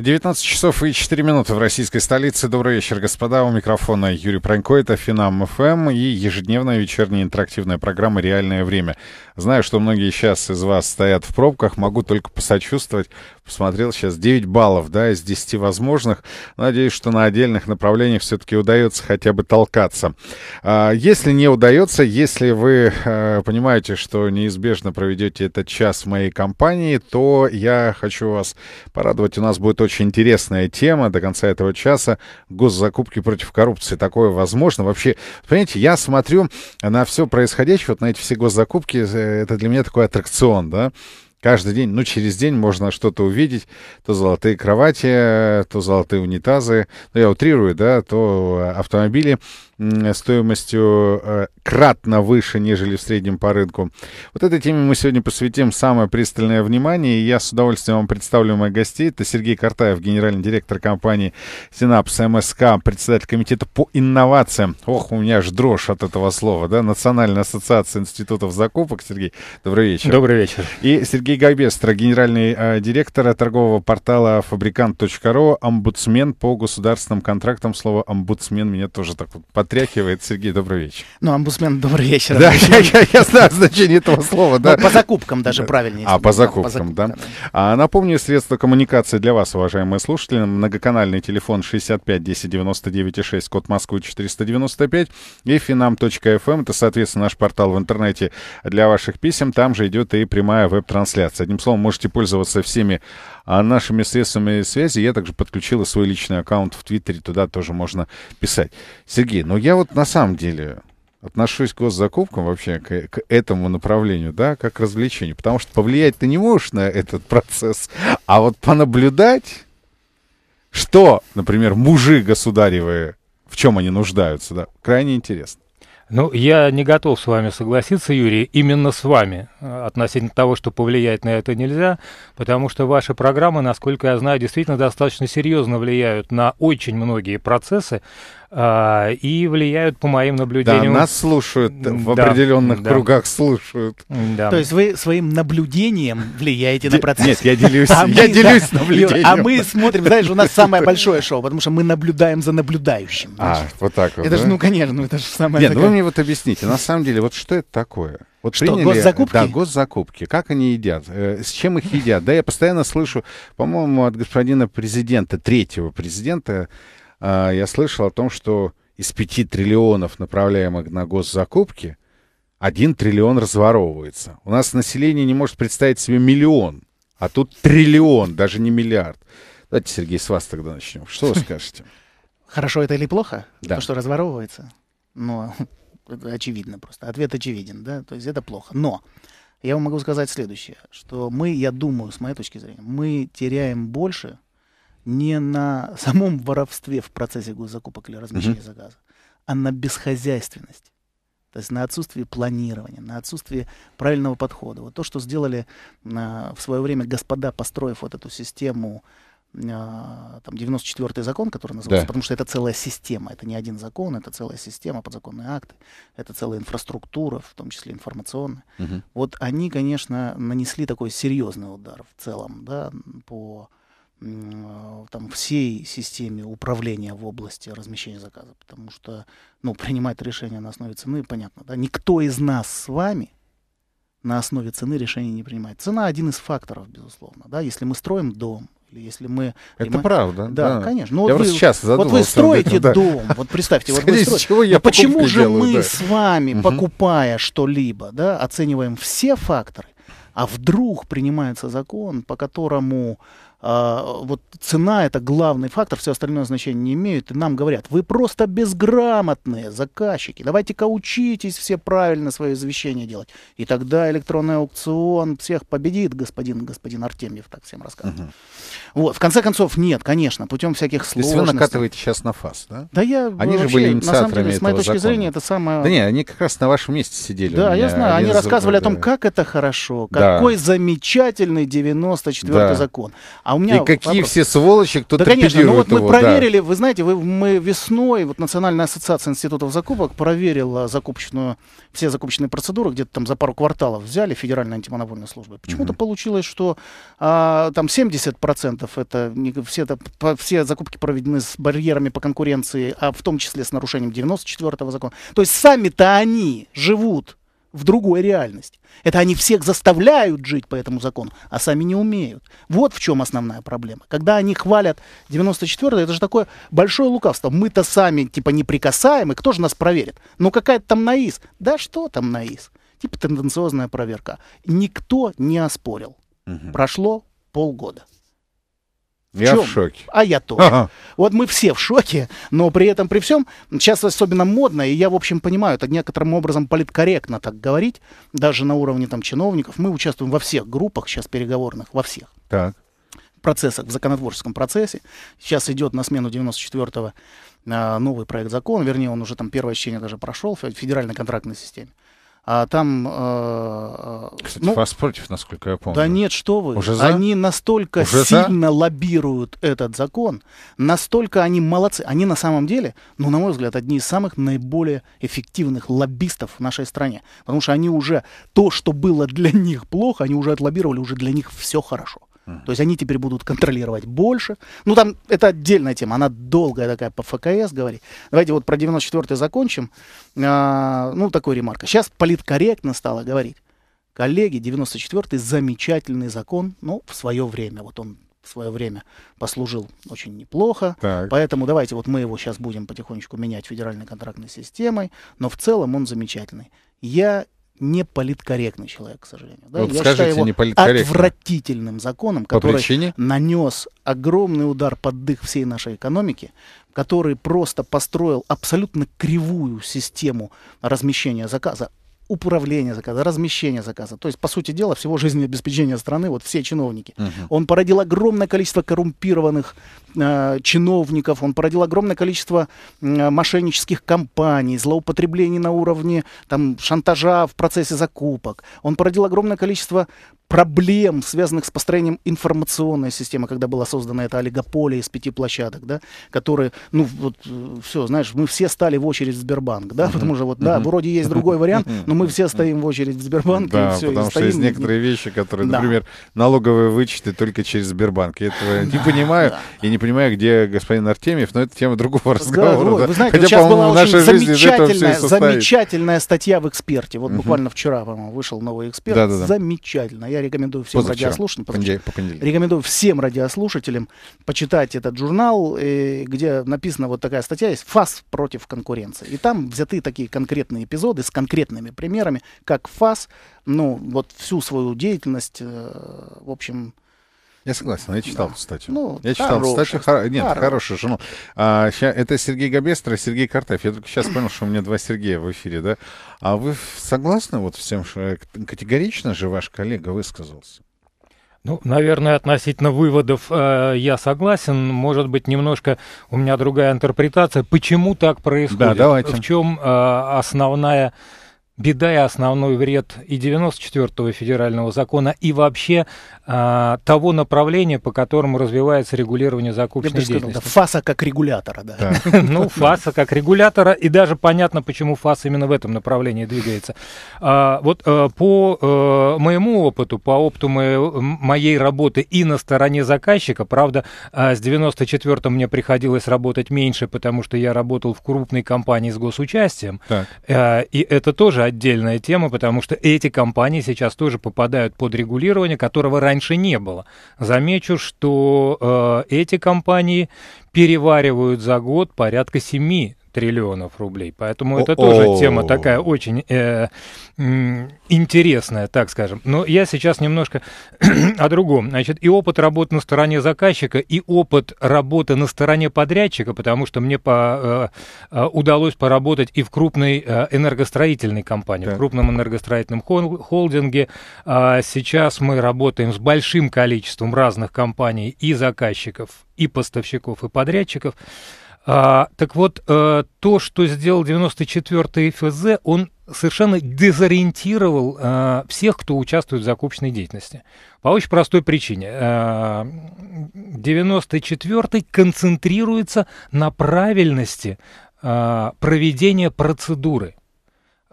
19 часов и 4 минуты в российской столице. Добрый вечер, господа. У микрофона Юрий Пронько, это Финам ФМ и ежедневная вечерняя интерактивная программа «Реальное время». Знаю, что многие сейчас из вас стоят в пробках, могу только посочувствовать посмотрел сейчас, 9 баллов, да, из 10 возможных. Надеюсь, что на отдельных направлениях все-таки удается хотя бы толкаться. А, если не удается, если вы э, понимаете, что неизбежно проведете этот час в моей компании, то я хочу вас порадовать. У нас будет очень интересная тема до конца этого часа. Госзакупки против коррупции. Такое возможно. Вообще, понимаете, я смотрю на все происходящее, вот на эти все госзакупки. Э, это для меня такой аттракцион, да каждый день, ну, через день можно что-то увидеть. То золотые кровати, э, то золотые унитазы, ну, я утрирую, да, то автомобили стоимостью э, кратно выше, нежели в среднем по рынку. Вот этой теме мы сегодня посвятим самое пристальное внимание, и я с удовольствием вам представлю моих гостей. Это Сергей Картаев, генеральный директор компании «Синапс МСК», председатель комитета по инновациям. Ох, у меня аж дрожь от этого слова, да, Национальная ассоциация институтов закупок. Сергей, добрый вечер. Добрый вечер. И Сергей Гайбестро, генеральный э, директор торгового портала фабрикант.ру, омбудсмен по государственным контрактам. Слово «омбудсмен» меня тоже так вот под отряхивает. Сергей, добрый вечер. Ну, омбудсмен, добрый вечер. Да, я, я, я знаю значение этого слова, ну, да. По закупкам даже правильнее. А, по закупкам, да. А, напомню, средства коммуникации для вас, уважаемые слушатели. Многоканальный телефон 65 10 99 6, код Москвы 495 и finam.fm. Эм. Это, соответственно, наш портал в интернете для ваших писем. Там же идет и прямая веб-трансляция. Одним словом, можете пользоваться всеми а, нашими средствами связи. Я также подключила свой личный аккаунт в Твиттере. Туда тоже можно писать. Сергей, ну я вот на самом деле отношусь к госзакупкам вообще к, к этому направлению, да, как к развлечению, потому что повлиять ты не можешь на этот процесс, а вот понаблюдать, что, например, мужи государевые, в чем они нуждаются, да, крайне интересно. Ну, я не готов с вами согласиться, Юрий, именно с вами э, относительно того, что повлиять на это нельзя, потому что ваши программы, насколько я знаю, действительно достаточно серьезно влияют на очень многие процессы, а, и влияют по моим наблюдениям. Да, нас слушают, в да, определенных да. кругах слушают. Да. То есть вы своим наблюдением влияете на процесс. Нет, я делюсь, а я делюсь а наблюдением. А мы смотрим, знаешь, у нас самое большое шоу, потому что мы наблюдаем за наблюдающим. А, вот так вот. Это же, ну, конечно, это же самое... Нет, ну, вы мне вот объясните, на самом деле, вот что это такое? Вот что, приняли, госзакупки? Да, госзакупки. Как они едят? Э, с чем их едят? Да, я постоянно слышу, по-моему, от господина президента, третьего президента а, я слышал о том, что из 5 триллионов, направляемых на госзакупки, 1 триллион разворовывается. У нас население не может представить себе миллион, а тут триллион, даже не миллиард. Давайте, Сергей, с вас тогда начнем. Что вы скажете? Хорошо это или плохо? Да. То, что разворовывается? Но это очевидно просто. Ответ очевиден, да? То есть это плохо. Но я вам могу сказать следующее, что мы, я думаю, с моей точки зрения, мы теряем больше, не на самом воровстве в процессе госзакупок или размещения mm-hmm. заказа, а на бесхозяйственность. То есть на отсутствие планирования, на отсутствие правильного подхода. Вот то, что сделали а, в свое время господа, построив вот эту систему, а, там 94-й закон, который назывался, да. потому что это целая система, это не один закон, это целая система, подзаконные акты, это целая инфраструктура, в том числе информационная. Угу. Вот они, конечно, нанесли такой серьезный удар в целом да, по там, всей системе управления в области размещения заказа, потому что ну, принимать решение на основе цены, понятно, да, никто из нас с вами на основе цены решение не принимает. Цена один из факторов, безусловно, да, если мы строим дом, или если мы... Это мы, правда. Да, да. конечно. Но я вот вы, сейчас Вот вы строите этом, да. дом, вот представьте, вот вы строите... чего я почему же делаю, мы да. с вами, угу. покупая что-либо, да, оцениваем все факторы, а вдруг принимается закон, по которому а, вот цена это главный фактор, все остальное значение не имеют. И нам говорят, вы просто безграмотные заказчики, давайте-ка учитесь все правильно свое извещение делать. И тогда электронный аукцион всех победит, господин, господин Артемьев так всем рассказывает. Угу. Вот, в конце концов, нет, конечно, путем всяких сложностей. То есть вы накатываете сейчас на фас, да? Да я Они вообще, же были на самом деле, с моей точки закона. зрения, это самое... Да не, они как раз на вашем месте сидели. Да, я знаю, они рассказывали да. о том, как это хорошо, да. какой замечательный 94-й да. закон. А у меня и вопрос. какие все сволочи, кто-то Да, конечно, ну вот его, мы проверили, да. вы знаете, вы, мы весной, вот Национальная ассоциация институтов закупок проверила закупочную, все закупочные процедуры, где-то там за пару кварталов взяли Федеральной антимонопольной службы. Почему-то mm-hmm. получилось, что а, там 70% это, не, все, это по, все закупки проведены с барьерами по конкуренции, а в том числе с нарушением 94-го закона. То есть сами-то они живут в другую реальность. Это они всех заставляют жить по этому закону, а сами не умеют. Вот в чем основная проблема. Когда они хвалят 94-й, это же такое большое лукавство. Мы-то сами типа неприкасаемы, кто же нас проверит? Ну какая-то там наиз? Да что там наиз? Типа тенденциозная проверка. Никто не оспорил. Угу. Прошло полгода. Я Чем? в шоке. А я тоже. Ага. Вот мы все в шоке, но при этом, при всем, сейчас особенно модно, и я, в общем, понимаю, это некоторым образом политкорректно так говорить, даже на уровне там чиновников. Мы участвуем во всех группах сейчас переговорных, во всех. Так. Процессах, в законотворческом процессе. Сейчас идет на смену 94-го а, новый проект закона, вернее, он уже там первое чтение даже прошел в федеральной контрактной системе. А там... Э, э Кстати, ну, вас против, насколько я помню. Да нет, что вы. Уже за? Они настолько Уже сильно за? лоббируют этот закон, настолько они молодцы. Они на самом деле, ну, на мой взгляд, одни из самых наиболее эффективных лоббистов в нашей стране. Потому что они уже то, что было для них плохо, они уже отлоббировали, уже для них все хорошо. То есть они теперь будут контролировать больше. Ну, там это отдельная тема, она долгая такая по ФКС говори. Давайте вот про 94-й закончим. А, ну, такой ремарка. Сейчас политкорректно стало говорить. Коллеги, 94-й замечательный закон, ну, в свое время. Вот он в свое время послужил очень неплохо. Так. Поэтому давайте вот мы его сейчас будем потихонечку менять федеральной контрактной системой, но в целом он замечательный. Я не политкорректный человек, к сожалению. Да? Вот Я скажите, считаю его отвратительным законом, который нанес огромный удар под дых всей нашей экономики, который просто построил абсолютно кривую систему размещения заказа управление заказа, размещения заказа. То есть, по сути дела, всего жизнеобеспечения страны, вот все чиновники. Угу. Он породил огромное количество коррумпированных э, чиновников, он породил огромное количество э, мошеннических компаний, злоупотреблений на уровне там, шантажа в процессе закупок. Он породил огромное количество проблем, связанных с построением информационной системы, когда была создана эта олигополия из пяти площадок, да, которые, ну, вот, э, все, знаешь, мы все стали в очередь в Сбербанк, да, потому что вот, да, вроде есть другой вариант, но мы все стоим в очередь в Сбербанк, да, и все, потому и что стоим... есть некоторые вещи, которые, да. например, налоговые вычеты только через Сбербанк, я этого не понимаю, я не понимаю, где господин Артемьев, но это тема другого разговора, да, вы знаете, хотя, по-моему, в нашей жизни из этого все Замечательная статья в «Эксперте», вот буквально вчера, по-моему, вышел новый «Эксперт», замечательно, я я рекомендую всем Позавчера. радиослушателям. Позавчера. По рекомендую всем радиослушателям почитать этот журнал, э, где написана вот такая статья есть «ФАС против конкуренции». И там взяты такие конкретные эпизоды с конкретными примерами, как ФАС, ну, вот всю свою деятельность, э, в общем, я согласен, я читал да. статью. Ну, я читал хорошая, статью. Хор... Нет, хорошая, хорошая жена. А, ща... Это Сергей Габестро, Сергей Картаев. Я только сейчас понял, что у меня два Сергея в эфире, да? А вы согласны вот всем, что э, категорично же ваш коллега высказался? Ну, наверное, относительно выводов э, я согласен. Может быть, немножко у меня другая интерпретация. Почему так происходит? Да, давайте. В чем э, основная беда и основной вред и 94-го федерального закона, и вообще а, того направления, по которому развивается регулирование закупочной Я бы деятельности. Сказал, да, ФАСа как регулятора, да. Ну, ФАСа как регулятора, и даже понятно, почему ФАС именно в этом направлении двигается. А, вот э, по э, моему опыту, по опыту моей, работы и на стороне заказчика, правда, а, с 94-м мне приходилось работать меньше, потому что я работал в крупной компании с госучастием, э, и это тоже отдельная тема, потому что эти компании сейчас тоже попадают под регулирование, которого раньше не было. Замечу, что э, эти компании переваривают за год порядка семи триллионов рублей. Поэтому это тоже тема такая очень э, интересная, так скажем. Но я сейчас немножко о другом. Значит, и опыт работы на стороне заказчика, и опыт работы на стороне подрядчика, потому что мне по, э, э удалось поработать и в крупной э, энергостроительной компании, да. в крупном энергостроительном холдинге. Э, сейчас мы работаем с большим количеством разных компаний и заказчиков, и поставщиков, и подрядчиков. А, так вот, а, то, что сделал 94-й ФСЗ, он совершенно дезориентировал а, всех, кто участвует в закупочной деятельности. По очень простой причине. А, э, 94-й концентрируется на правильности а, проведения процедуры.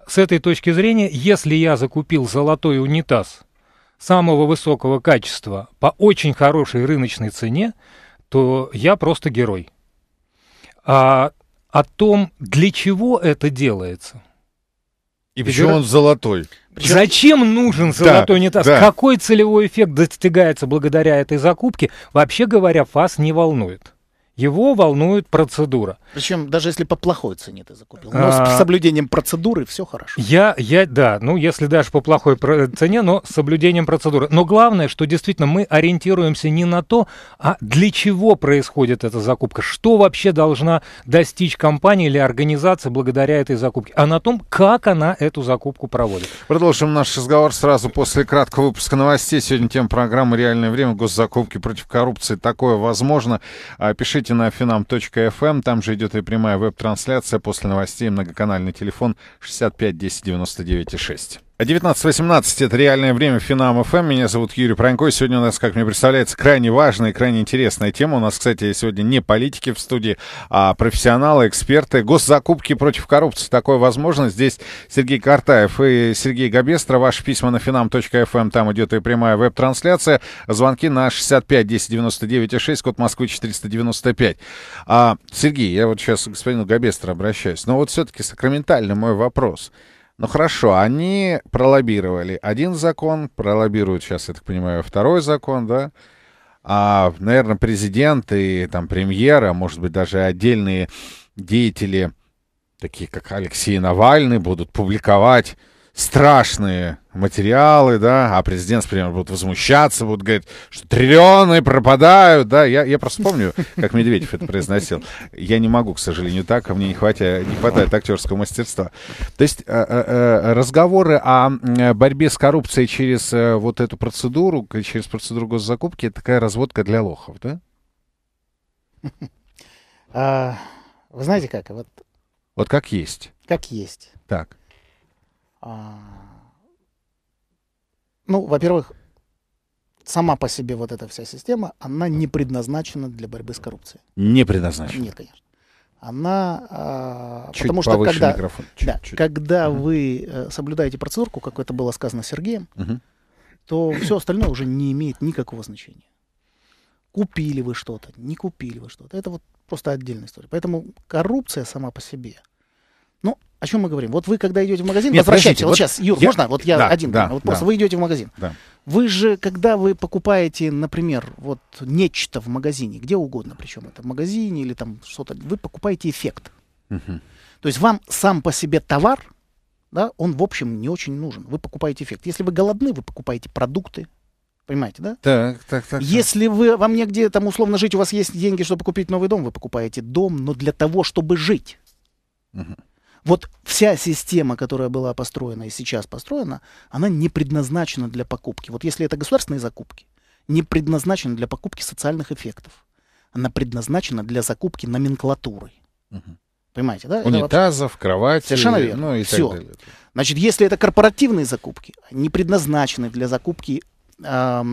С этой точки зрения, если я закупил золотой унитаз самого высокого качества по очень хорошей рыночной цене, то я просто герой а, о том, для чего это делается. И почему он золотой? Причем... Зачем нужен золотой да, унитаз? Да. Какой целевой эффект достигается благодаря этой закупке? Вообще говоря, ФАС не волнует. Его волнует процедура. Причем даже если по плохой цене ты закупил. Но а, с соблюдением процедуры все хорошо. Я, я, да, ну если даже по плохой цене, но с соблюдением процедуры. Но главное, что действительно мы ориентируемся не на то, а для чего происходит эта закупка, что вообще должна достичь компания или организация благодаря этой закупке, а на том, как она эту закупку проводит. Продолжим наш разговор сразу после краткого выпуска новостей. Сегодня тема программы «Реальное время. Госзакупки против коррупции. Такое возможно». Э, пишите Заходите на finam.fm, эм. там же идет и прямая веб-трансляция после новостей, многоканальный телефон 65 10 99 6. 19.18 это реальное время Финам ФМ. Эм. Меня зовут Юрий Пронько. И сегодня у нас, как мне представляется, крайне важная и крайне интересная тема. У нас, кстати, сегодня не политики в студии, а профессионалы, эксперты. Госзакупки против коррупции. Такое возможно. Здесь Сергей Картаев и Сергей Габестро. Ваши письма на finam.fm. Эм. Там идет и прямая веб-трансляция. Звонки на 65 10 99 6, код Москвы 495. А, Сергей, я вот сейчас к господину Габестро обращаюсь. Но вот все-таки сакраментальный мой Вопрос. Ну хорошо, они пролоббировали один закон, пролоббируют сейчас, я так понимаю, второй закон, да? А, наверное, президент и там премьера, может быть, даже отдельные деятели, такие как Алексей Навальный, будут публиковать страшные материалы, да, а президент, например, будет возмущаться, будет говорить, что триллионы пропадают, да, я, я просто помню, как Медведев это произносил. Я не могу, к сожалению, так, а мне не, хватит, не хватает актерского мастерства. То есть э, э, э, разговоры о борьбе с коррупцией через вот эту процедуру, через процедуру госзакупки, это такая разводка для лохов, да? А, вы знаете как? Вот, вот как есть. Как есть. Так. А, ну, во-первых, сама по себе вот эта вся система, она не предназначена для борьбы с коррупцией. Не предназначена? Нет, конечно. Она, а, чуть потому что когда, микрофон. Чуть, да, чуть. когда угу. вы э, соблюдаете процедурку, как это было сказано Сергеем, угу. то все остальное уже не имеет никакого значения. Купили вы что-то, не купили вы что-то. Это вот просто отдельная история. Поэтому коррупция сама по себе – о чем мы говорим? Вот вы, когда идете в магазин, Нет, возвращайте. вот, вот сейчас, Юр, я, можно? Вот я да, один. Да, вот да, просто да. вы идете в магазин. Да. Вы же, когда вы покупаете, например, вот нечто в магазине, где угодно, причем это в магазине или там что-то, вы покупаете эффект. Угу. То есть вам сам по себе товар, да, он в общем не очень нужен. Вы покупаете эффект. Если вы голодны, вы покупаете продукты, Понимаете, да? Так, так, так. Если вы, вам негде там условно жить, у вас есть деньги, чтобы купить новый дом, вы покупаете дом, но для того, чтобы жить. Угу. Вот вся система, которая была построена и сейчас построена, она не предназначена для покупки. Вот если это государственные закупки, не предназначена для покупки социальных эффектов. Она предназначена для закупки номенклатуры. Угу. Понимаете, да? Унитазов, вообще... кровати. Совершенно верно. Ну и Все. Так далее. Значит, если это корпоративные закупки, они предназначены для закупки Э,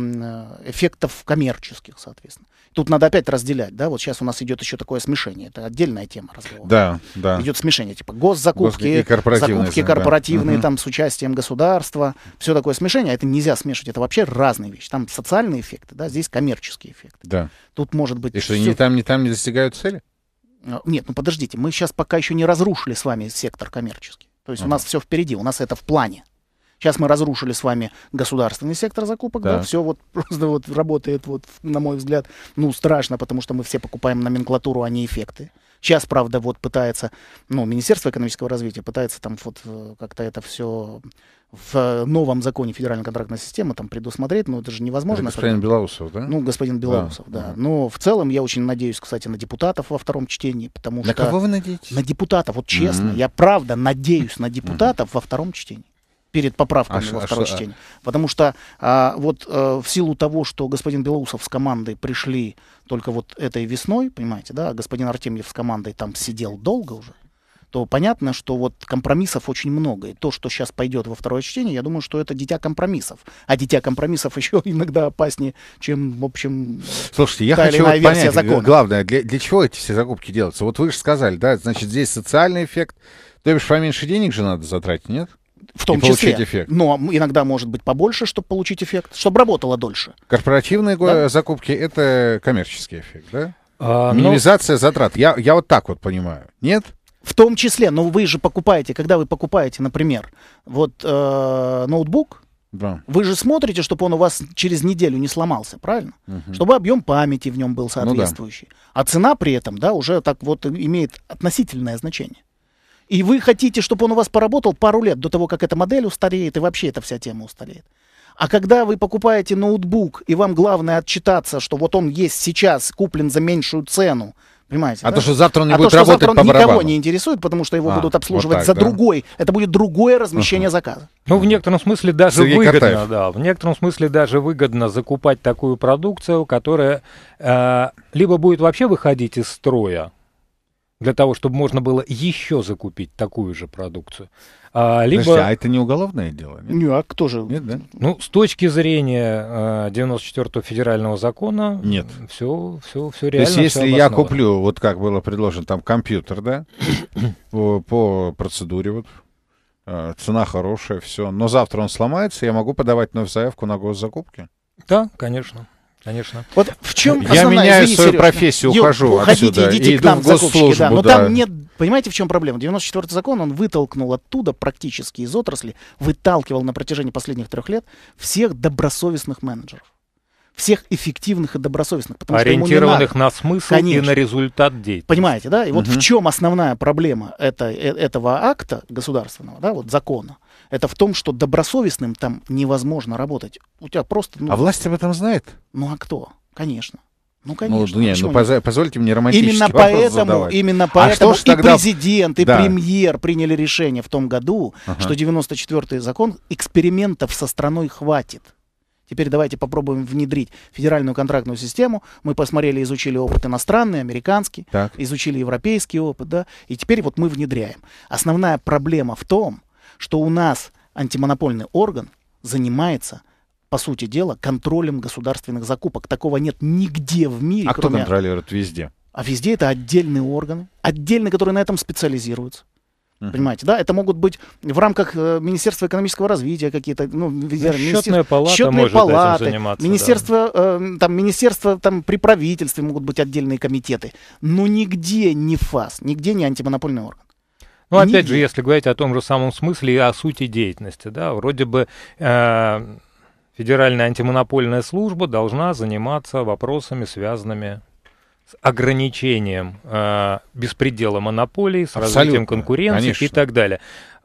эффектов коммерческих, соответственно. Тут надо опять разделять, да, вот сейчас у нас идет еще такое смешение, это отдельная тема разговора. Да, да. Идет смешение, типа госзакупки, Гос... и корпоративные, закупки корпоративные, да. там, с участием государства, все такое смешение, а это нельзя смешивать, это вообще разные вещи. Там социальные эффекты, да, здесь коммерческие эффекты. Да. Тут может быть... И что, ни там, ни там не достигают цели? А, нет, ну подождите, мы сейчас пока еще не разрушили с вами сектор коммерческий. То есть uh у нас все впереди, у нас это в плане. Сейчас мы разрушили с вами государственный сектор закупок, да, да все вот просто вот работает, вот, на мой взгляд, ну, страшно, потому что мы все покупаем номенклатуру, а не эффекты. Сейчас, правда, вот пытается, ну, Министерство экономического развития пытается там вот э, как-то это все в э, новом законе федеральной контрактной системы там предусмотреть, но это же невозможно. Это господин Белоусов, да? Ну, господин Белоусов, да. да. Но в целом я очень надеюсь, кстати, на депутатов во втором чтении, потому на что... На кого вы надеетесь? На депутатов, вот честно. Mm-hmm. Я правда надеюсь на депутатов mm-hmm. во втором чтении перед поправками а во второе а, а? чтение. Потому что а, вот а, в силу того, что господин Белоусов с командой пришли только вот этой весной, понимаете, да, господин Артемьев с командой там сидел долго уже, то понятно, что вот компромиссов очень много. И то, что сейчас пойдет во второе чтение, я думаю, что это дитя компромиссов. А дитя компромиссов еще иногда опаснее, чем, в общем, Слушайте, я хочу вот понять, э, закона. главное, для, для чего эти все закупки делаются? Вот вы же сказали, да, значит, здесь социальный эффект, то бишь поменьше денег же надо затратить, нет? в том и числе. эффект. Но иногда может быть побольше, чтобы получить эффект, чтобы работало дольше. Корпоративные да? закупки это коммерческий эффект, да? А, ну, Минимизация но... затрат. Я, я вот так вот понимаю. Нет? В том числе, но вы же покупаете, когда вы покупаете, например, вот э, ноутбук, да. Вы же смотрите, чтобы он у вас через неделю не сломался, правильно? Угу. Чтобы объем памяти в нем был соответствующий. Ну, да. А цена при этом, да, уже так вот имеет относительное значение. И вы хотите, чтобы он у вас поработал пару лет до того, как эта модель устареет и вообще эта вся тема устареет. А когда вы покупаете ноутбук, и вам главное отчитаться, что вот он есть сейчас, куплен за меньшую цену, Понимаете? А да? то, что завтра он не а будет то, работать завтра он по никого барабану. не интересует, потому что его а, будут обслуживать вот так, за да? другой. Это будет другое размещение uh-huh. заказа. Ну, в некотором смысле даже Сергей выгодно, Картаев. да. В некотором смысле даже выгодно закупать такую продукцию, которая э, либо будет вообще выходить из строя, для того, чтобы можно было еще закупить такую же продукцию. А, либо... Подожди, а это не уголовное дело? Нет? Не, а кто же? Нет, да? Ну, с точки зрения э, а, 94-го федерального закона... Нет. Все, все, все реально. То есть, если я куплю, вот как было предложено, там компьютер, да, по, по процедуре, вот, э, цена хорошая, все, но завтра он сломается, я могу подавать новую заявку на госзакупки? Да, конечно. Конечно. Вот в чем Я основная, меняю извини, свою Сереж, профессию, ё, ухожу уходите, отсюда идите и к нам, в госслужбу. Да. Но да. там нет, понимаете, в чем проблема? 94-й закон, он вытолкнул оттуда практически из отрасли, выталкивал на протяжении последних трех лет всех добросовестных менеджеров всех эффективных и добросовестных. Потому Ориентированных что на смысл Конечно. и на результат деятельности. Понимаете, да? И угу. вот в чем основная проблема это, э, этого акта государственного, да, вот закона, это в том, что добросовестным там невозможно работать. У тебя просто... Ну, а власть об этом знает? Ну а кто? Конечно. Ну, ну конечно. А ну, нет, ну, позо- позвольте мне романтический именно вопрос поэтому, задавать. Именно поэтому а что и тогда... президент, и да. премьер приняли решение в том году, ага. что 94-й закон экспериментов со страной хватит. Теперь давайте попробуем внедрить федеральную контрактную систему. Мы посмотрели, изучили опыт иностранный, американский, так. изучили европейский опыт, да, и теперь вот мы внедряем. Основная проблема в том, что у нас антимонопольный орган занимается по сути дела, контролем государственных закупок. Такого нет нигде в мире. А кроме... кто контролирует везде? А везде это отдельные органы, отдельные, которые на этом специализируются. Понимаете, да? Это могут быть в рамках э, Министерства экономического развития какие-то, ну, ну министер... счетная палата счетные может палаты, этим заниматься, министерство, да. э, там, министерство там при правительстве могут быть отдельные комитеты, но нигде не ФАС, нигде не антимонопольный орган. Ну, опять же, если говорить о том же самом смысле и о сути деятельности, да, вроде бы э, Федеральная антимонопольная служба должна заниматься вопросами, связанными с ограничением э, беспредела монополий, с Абсолютно. развитием конкуренции Конечно. и так далее.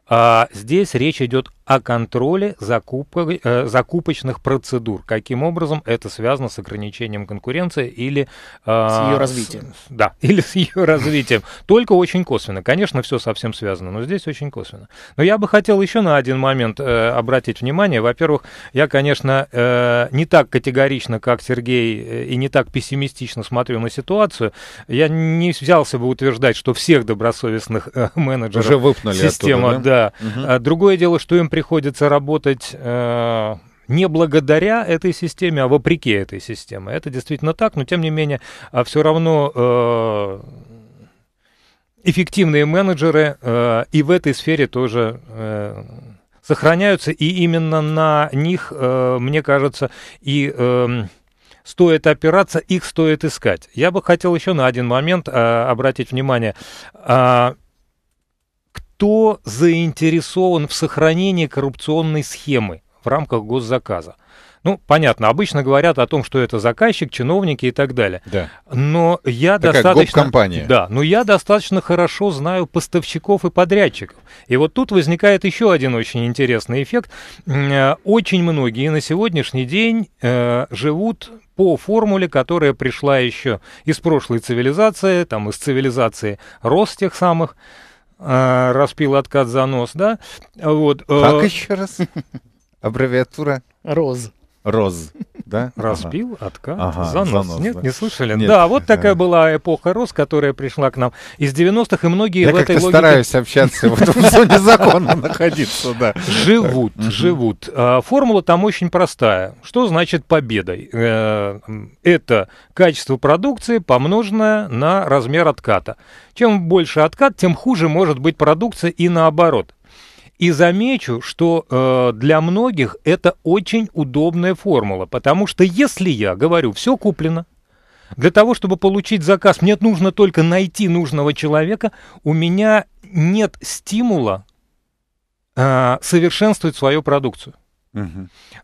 А здесь речь идет о контроле закупок, э, закупочных процедур. Каким образом это связано с ограничением конкуренции или... Э, с ее развитием. С, да, или с ее развитием. Только очень косвенно. Конечно, все совсем связано, но здесь очень косвенно. Но я бы хотел еще на один момент э, обратить внимание. Во-первых, я, конечно, э, не так категорично, как Сергей, э, и не так пессимистично смотрю на ситуацию. Я не взялся бы утверждать, что всех добросовестных э, менеджеров Уже выпнули система... Оттуда, да? да да. Угу. Другое дело, что им приходится работать э, не благодаря этой системе, а вопреки этой системе. Это действительно так, но тем не менее, а все равно э, эффективные менеджеры э, и в этой сфере тоже сохраняются, и именно на них, мне кажется, и стоит опираться, их стоит искать. Я бы хотел еще на один момент обратить внимание. А кто заинтересован в сохранении коррупционной схемы в рамках госзаказа. Ну, понятно, обычно говорят о том, что это заказчик, чиновники и так далее. Да. Но я Такая достаточно... Да, но я достаточно хорошо знаю поставщиков и подрядчиков. И вот тут возникает еще один очень интересный эффект. Э, очень многие на сегодняшний день э, живут по формуле, которая пришла еще из прошлой цивилизации, там из цивилизации рост тех самых, а, распил откат за нос, да? Вот. Э, как еще раз? Аббревиатура? РОЗ. РОЗ да? Разбил, ага. откат, ага, занос. занос. Нет, да. не слышали? Нет. Да, вот такая э. была эпоха РОС, которая пришла к нам из 90-х, и многие Я в этой логике... Я стараюсь общаться, вот в зоне закона находиться, да. Живут, живут. А, формула там очень простая. Что значит победа? Э, это качество продукции, помноженное на размер отката. Чем больше откат, тем хуже может быть продукция и наоборот. И замечу, что э, для многих это очень удобная формула, потому что если я говорю, все куплено, для того, чтобы получить заказ, мне нужно только найти нужного человека, у меня нет стимула э, совершенствовать свою продукцию.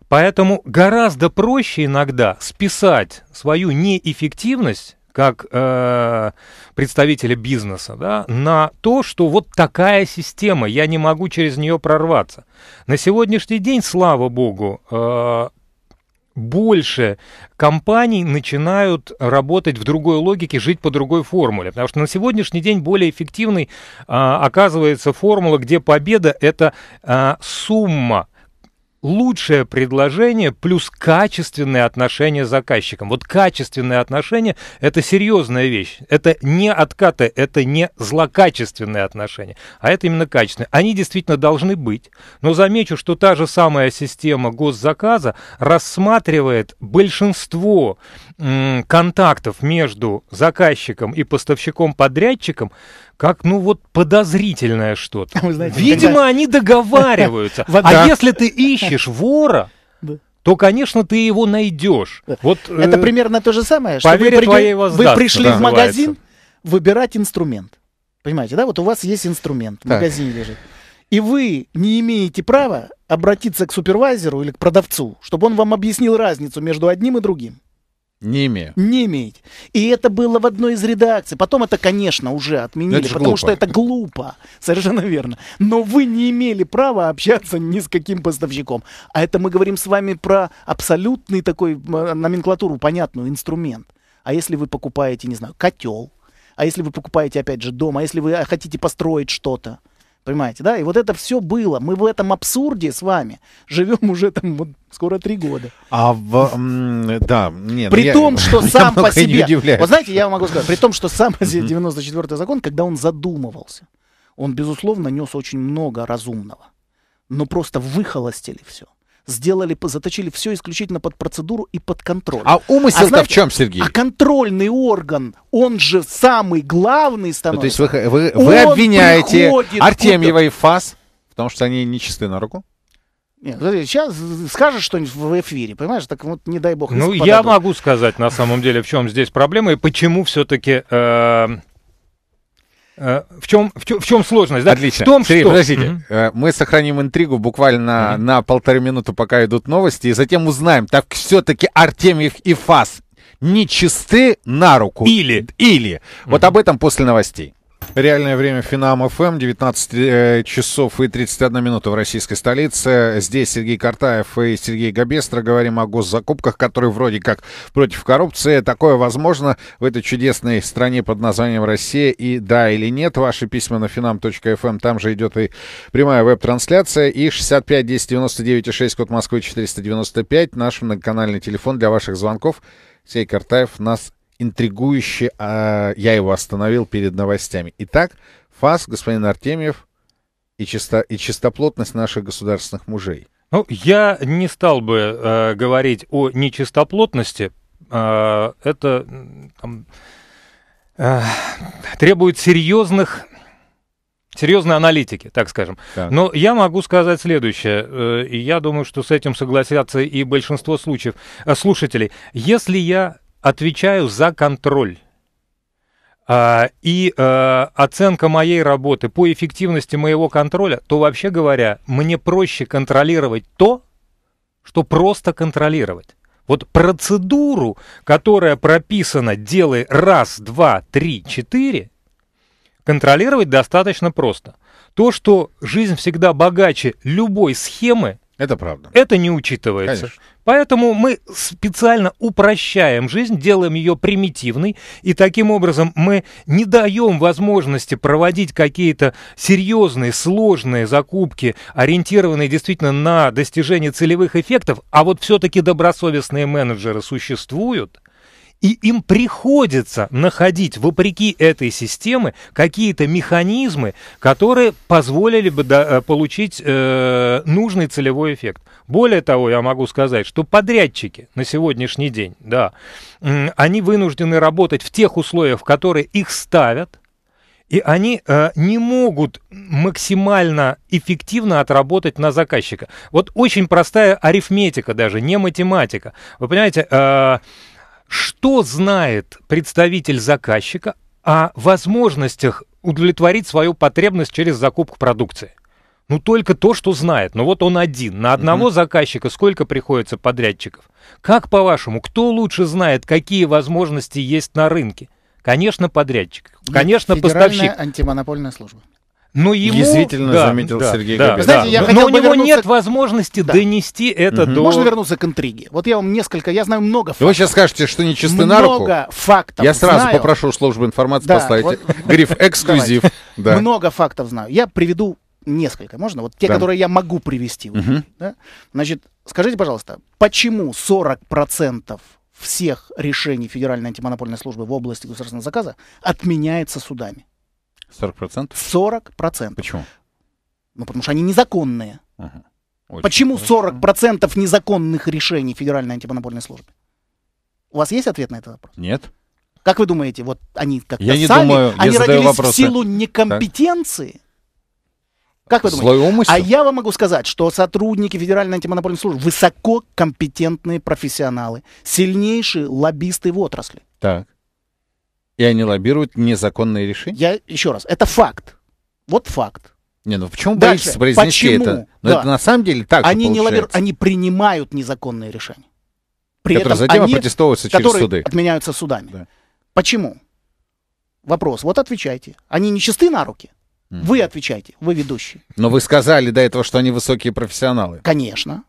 Поэтому гораздо проще иногда списать свою неэффективность как э, представителя бизнеса, да, на то, что вот такая система, я не могу через нее прорваться. На сегодняшний день, слава богу, э, больше компаний начинают работать в другой логике, жить по другой формуле. Потому что на сегодняшний день более эффективной а, оказывается формула, где победа – это а, сумма лучшее предложение плюс качественные отношения с заказчиком. Вот качественные отношения – это серьезная вещь. Это не откаты, это не злокачественные отношения, а это именно качественные. Они действительно должны быть. Но замечу, что та же самая система госзаказа рассматривает большинство контактов между заказчиком и поставщиком-подрядчиком как, ну вот, подозрительное что-то. Знаете, Видимо, когда... они договариваются. А если ты ищешь вора, то, конечно, ты его найдешь. Вот, Это э, примерно то же самое, что вы, при... вы пришли да, в магазин называется. выбирать инструмент. Понимаете, да? Вот у вас есть инструмент, в магазине лежит. И вы не имеете права обратиться к супервайзеру или к продавцу, чтобы он вам объяснил разницу между одним и другим. Не имею. Не имеете. И это было в одной из редакций. Потом это, конечно, уже отменили, это потому глупо. что это глупо. Совершенно верно. Но вы не имели права общаться ни с каким поставщиком. А это мы говорим с вами про абсолютный такой э, номенклатуру, понятную, инструмент. А если вы покупаете, не знаю, котел, а если вы покупаете, опять же, дом, а если вы э, хотите построить что-то, Понимаете, да? И вот это все было. Мы в этом абсурде с вами живем уже там вот скоро три года. А в, да, нет, ну при том, что сам по себе, вот знаете, я могу сказать, при том, что сам по себе 94-й закон, когда он задумывался, он безусловно нес очень много разумного, но просто выхолостили все сделали, заточили все исключительно под процедуру и под контроль. А умысел-то а в чем, Сергей? А контрольный орган, он же самый главный становится. Ну, то есть вы, вы, вы обвиняете Артемьева и ФАС, потому что они нечисты на руку? Нет, сейчас скажешь что-нибудь в эфире, понимаешь? Так вот, не дай бог. Ну, я могу сказать, на самом деле, в чем здесь проблема и почему все-таки... Э Э, в чем, в, чем, в чем сложность? Да? Отлично. В том, Сергей, что... подождите. mm Мы сохраним интригу буквально mm на полторы минуты, пока идут новости, и затем узнаем, так все-таки Артемьев и ФАС нечисты на руку. Или. Или. mm Вот об этом после новостей. Реальное время Финам ФМ, эм, 19 э, часов и 31 минута в российской столице. Здесь Сергей Картаев и Сергей Габестро говорим о госзакупках, которые вроде как против коррупции. Такое возможно в этой чудесной стране под названием Россия. И да или нет, ваши письма на финам.фм эм. там же идет и прямая веб-трансляция. И 65 10 99 6, код Москвы 495, наш многоканальный телефон для ваших звонков. Сергей Картаев нас интригующе, а я его остановил перед новостями. Итак, ФАС, господин Артемьев и, чисто, и чистоплотность наших государственных мужей. Ну, я не стал бы э, говорить о нечистоплотности. Э, это там, э, требует серьезных серьезной аналитики, так скажем. Так. Но я могу сказать следующее, э, и я думаю, что с этим согласятся и большинство случаев э, слушателей. Если я отвечаю за контроль. А, и а, оценка моей работы по эффективности моего контроля, то вообще говоря, мне проще контролировать то, что просто контролировать. Вот процедуру, которая прописана «делай раз, два, три, четыре», контролировать достаточно просто. То, что жизнь всегда богаче любой схемы, это правда. Это не учитывается. Конечно. Поэтому мы специально упрощаем жизнь, делаем ее примитивной, и таким образом мы не даем возможности проводить какие-то серьезные, сложные закупки, ориентированные действительно на достижение целевых эффектов, а вот все-таки добросовестные менеджеры существуют – и им приходится находить, вопреки этой системы, какие-то механизмы, которые позволили бы до, э, получить э, нужный целевой эффект. Более того, я могу сказать, что подрядчики на сегодняшний день, да, они вынуждены работать в тех условиях, в которые их ставят, и они э, не могут максимально эффективно отработать на заказчика. Вот очень простая арифметика даже, не математика. Вы понимаете, э, что знает представитель заказчика о возможностях удовлетворить свою потребность через закупку продукции? Ну, только то, что знает. Но ну, вот он один. На одного угу. заказчика сколько приходится подрядчиков? Как по-вашему, кто лучше знает, какие возможности есть на рынке? Конечно, подрядчик. Конечно, Федеральная поставщик. Федеральная антимонопольная служба. Но ну, ему... Язвительно да, заметил да, Сергей да, Габин. Знаете, да. я но, хотел но у него вернуться... нет возможности да. донести это угу. до... Можно вернуться к интриге? Вот я вам несколько, я знаю много фактов. Вы сейчас скажете, что не чисты много на руку? Много фактов Я сразу знаю. попрошу службу информации да, поставить вот... гриф «эксклюзив». да. Много фактов знаю. Я приведу несколько, можно? Вот те, да. которые я могу привести. Угу. да? Значит, скажите, пожалуйста, почему 40% всех решений Федеральной антимонопольной службы в области государственного заказа отменяется судами? 40%? 40%. Почему? Ну, потому что они незаконные. Ага. Очень Почему хорошо. 40% незаконных решений Федеральной антимонопольной службы? У вас есть ответ на этот вопрос? Нет. Как вы думаете, вот они как-то сами, думаю, они я родились вопросы. в силу некомпетенции? Так. Как вы думаете? Умысел? А я вам могу сказать, что сотрудники Федеральной антимонопольной службы высококомпетентные профессионалы, сильнейшие лоббисты в отрасли. Так. И они лоббируют незаконные решения? Я еще раз, это факт. Вот факт. Не, ну почему Дальше. боитесь произнести Почему? это? Но да. это на самом деле так Они не лоббируют, они принимают незаконные решения. При которые этом затем они, опротестовываются через которые суды. отменяются судами. Да. Почему? Вопрос. Вот отвечайте. Они нечисты на руки? Вы отвечайте, вы ведущий. Но вы сказали до этого, что они высокие профессионалы. Конечно.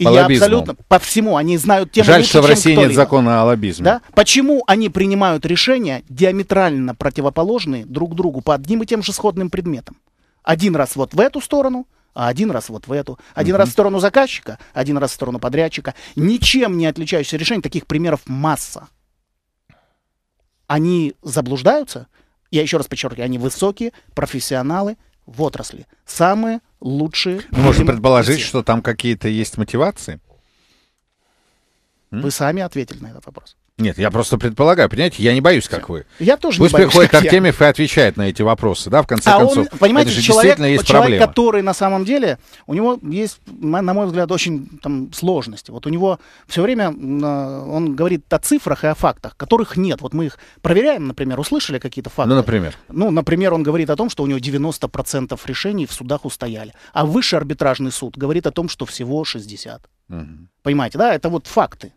И по я абсолютно по всему, они знают тему Жаль, лучше, что в России нет закона о лоббизме. Да? Почему они принимают решения диаметрально противоположные друг другу по одним и тем же сходным предметам? Один раз вот в эту сторону, а один раз вот в эту. Один mm-hmm. раз в сторону заказчика, один раз в сторону подрядчика. Ничем не отличающиеся решения, таких примеров масса. Они заблуждаются. Я еще раз подчеркиваю, они высокие профессионалы – в отрасли. Самые лучшие. Ну, можно предположить, все. что там какие-то есть мотивации? Вы М? сами ответили на этот вопрос. Нет, я просто предполагаю, понимаете, я не боюсь, как вы. Я тоже Пусть не боюсь. Пусть приходит Артемьев я. и отвечает на эти вопросы, да, в конце а концов. Он, понимаете, это же человек, действительно есть человек, проблема. который на самом деле, у него есть, на мой взгляд, очень там сложности. Вот у него все время а, он говорит о цифрах и о фактах, которых нет. Вот мы их проверяем, например, услышали какие-то факты. Ну, например. Ну, например, он говорит о том, что у него 90% решений в судах устояли. А высший арбитражный суд говорит о том, что всего 60. Угу. Понимаете, да, это вот факты.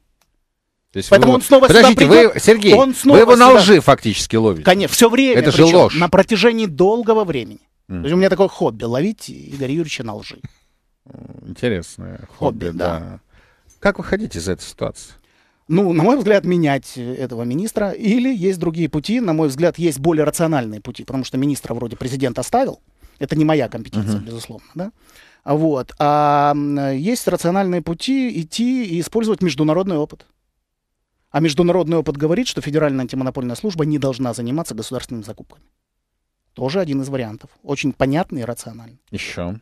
То есть Поэтому вы, он снова подождите, сюда придет. Вы, Сергей, он снова вы его сюда... на лжи фактически ловите. Конечно, все время. Это же ложь. На протяжении долгого времени. Mm. То есть у меня такое хобби ловить Игоря Юрьевича на лжи. Интересное хобби, хобби да. да. Как выходить из этой ситуации? Ну, на мой взгляд, менять этого министра. Или есть другие пути. На мой взгляд, есть более рациональные пути, потому что министра вроде президент оставил. Это не моя компетенция, uh-huh. безусловно, да. Вот. А есть рациональные пути идти и использовать международный опыт. А международный опыт говорит, что Федеральная антимонопольная служба не должна заниматься государственными закупками. Тоже один из вариантов. Очень понятный и рациональный. Еще.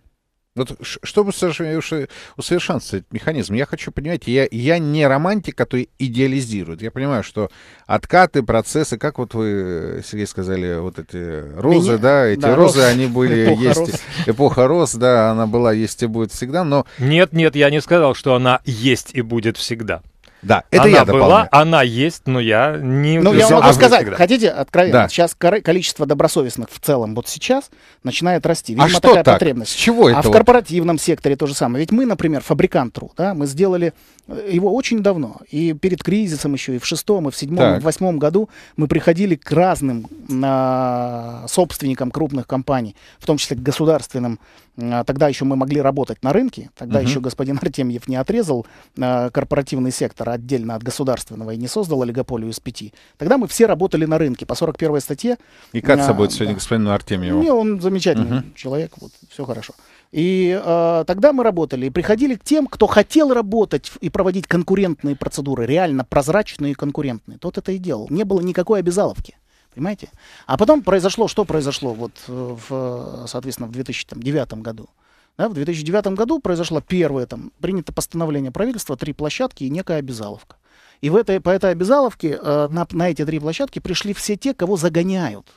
Вот чтобы усовершенствовать механизм, я хочу понимать, я, я не романтик, который а идеализирует. Я понимаю, что откаты, процессы, как вот вы, Сергей, сказали, вот эти розы, Меня? да, эти да, розы, роз. они были, эпоха есть, роз. эпоха роз, да, она была, есть и будет всегда, но... Нет, нет, я не сказал, что она есть и будет всегда. Да, это она я дополняю. была, она есть, но я не... Ну, я могу сказать, тогда. хотите откровенно, да. сейчас количество добросовестных в целом вот сейчас начинает расти. А Видимо, а что такая так? потребность. чего а это? А в корпоративном секторе то же самое. Ведь мы, например, фабрикант тру, да, мы сделали э, его очень давно. И перед кризисом еще, и в шестом, и в седьмом, так. и в восьмом году мы приходили к разным а, собственникам крупных компаний, в том числе к государственным а, тогда еще мы могли работать на рынке, тогда угу. еще господин Артемьев не отрезал а, корпоративный сектор отдельно от государственного и не создал олигополию из пяти. Тогда мы все работали на рынке по 41 статье. И как с а, собой сегодня господину Артемьеву? Не, он замечательный угу. человек, вот, все хорошо. И э, тогда мы работали и приходили к тем, кто хотел работать и проводить конкурентные процедуры, реально прозрачные и конкурентные. Тот это и делал. Не было никакой обязаловки. Понимаете? А потом произошло, что произошло, вот, э, в, соответственно, в 2009 году. Да, в 2009 году произошло первое, там, принято постановление правительства, три площадки и некая обязаловка. И в этой, по этой обязаловке э, на, на эти три площадки пришли все те, кого загоняют.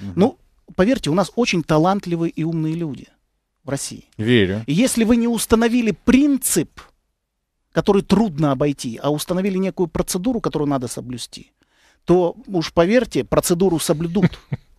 Угу. Ну, поверьте, у нас очень талантливые и умные люди в России. Верю. И если вы не установили принцип, который трудно обойти, а установили некую процедуру, которую надо соблюсти, то уж поверьте, процедуру соблюдут.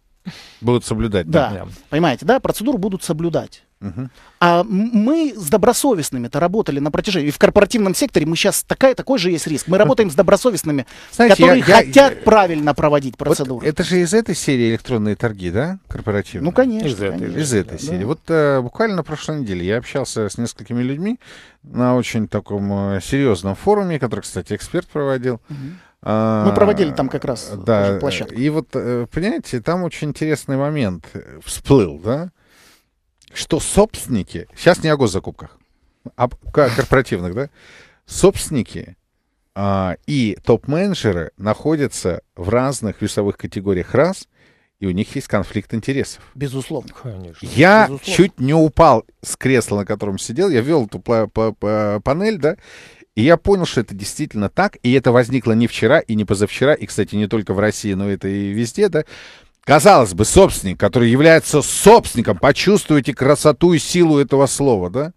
Будут соблюдать, да. Понимаете, да, процедуру будут соблюдать. Угу. А мы с добросовестными-то работали на протяжении. И в корпоративном секторе мы сейчас такая, такой же есть риск. Мы работаем с добросовестными, Знаете, которые я, я, хотят я, правильно проводить процедуру. Вот это же из этой серии электронные торги, да, корпоративные? Ну, конечно. Из этой, конечно, из этой да, серии. Да. Вот а, буквально на прошлой неделе я общался с несколькими людьми на очень таком э, серьезном форуме, который, кстати, эксперт проводил. Угу. А, Мы проводили там как раз да, площадку. И вот, э, понимаете, там очень интересный момент э, всплыл, да? Что собственники... Сейчас не о госзакупках, а корпоративных, да? Собственники а, и топ-менеджеры находятся в разных весовых категориях раз, и у них есть конфликт интересов. Безусловно. Конечно. Я Безусловно. чуть не упал с кресла, на котором сидел. Я вел эту панель, да, и я понял, что это действительно так, и это возникло не вчера и не позавчера, и, кстати, не только в России, но это и везде, да. Казалось бы, собственник, который является собственником, почувствуйте красоту и силу этого слова, да,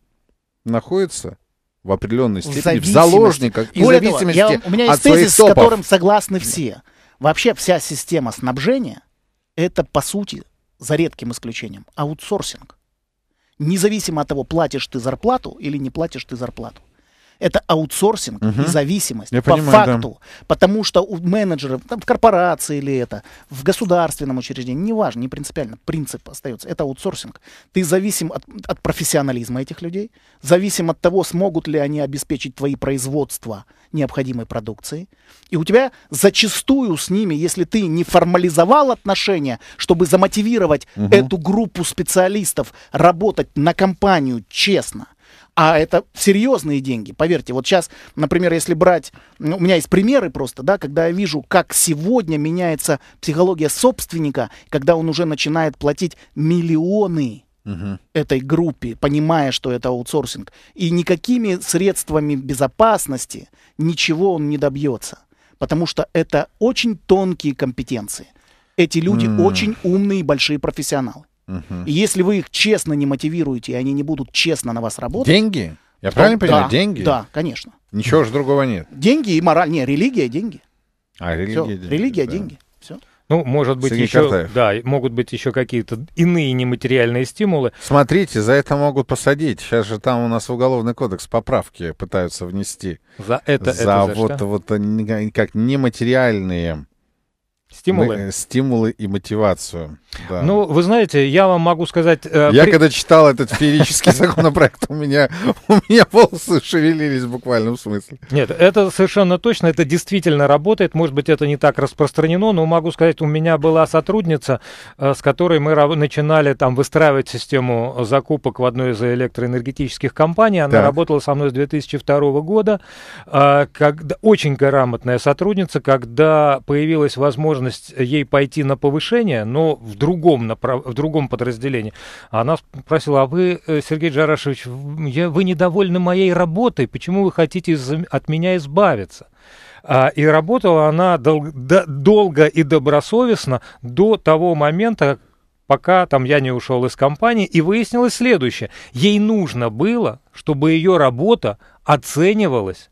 находится в определенной степени в, в заложниках и Более зависимости того, я, У меня есть тезис, топов. с которым согласны все. Вообще вся система снабжения – это, по сути, за редким исключением, аутсорсинг. Независимо от того, платишь ты зарплату или не платишь ты зарплату это аутсорсинг угу. и зависимость Я по понимаю, факту. Да. Потому что у менеджеров, там, в корпорации или это, в государственном учреждении, неважно, не принципиально, принцип остается. Это аутсорсинг. Ты зависим от, от профессионализма этих людей, зависим от того, смогут ли они обеспечить твои производства необходимой продукции. И у тебя зачастую с ними, если ты не формализовал отношения, чтобы замотивировать угу. эту группу специалистов работать на компанию честно – а это серьезные деньги, поверьте. Вот сейчас, например, если брать, ну, у меня есть примеры просто, да, когда я вижу, как сегодня меняется психология собственника, когда он уже начинает платить миллионы этой группе, понимая, что это аутсорсинг. И никакими средствами безопасности ничего он не добьется, потому что это очень тонкие компетенции. Эти люди mm. очень умные и большие профессионалы. Угу. И если вы их честно не мотивируете, и они не будут честно на вас работать... Деньги? Я правильно то, понимаю? Да, деньги? Да, конечно. Ничего же другого нет. Деньги и мораль. Не, религия, деньги. А, религия, деньги. Религия, да. деньги. Все. Ну, может быть, Сергей еще, Картаев. да, могут быть еще какие-то иные нематериальные стимулы. Смотрите, за это могут посадить. Сейчас же там у нас в уголовный кодекс поправки пытаются внести. За это, за это вот, за что? вот как нематериальные Стимулы. Э, стимулы и мотивацию. Да. Ну, вы знаете, я вам могу сказать... Э, я при... когда читал этот феерический законопроект, у меня, у меня волосы шевелились в буквальном смысле. Нет, это совершенно точно, это действительно работает. Может быть, это не так распространено, но могу сказать, у меня была сотрудница, э, с которой мы начинали там выстраивать систему закупок в одной из электроэнергетических компаний. Она так. работала со мной с 2002 года. Э, когда... Очень грамотная сотрудница, когда появилась возможность возможность э, ей пойти на повышение, но в другом, направ... в другом подразделении. Она спросила, а вы, э, Сергей Джарашевич, вы недовольны моей работой, почему вы хотите из... от меня избавиться? А, и работала она дол... долго и добросовестно до того момента, пока там я не ушел из компании, и выяснилось следующее. Ей нужно было, чтобы ее работа оценивалась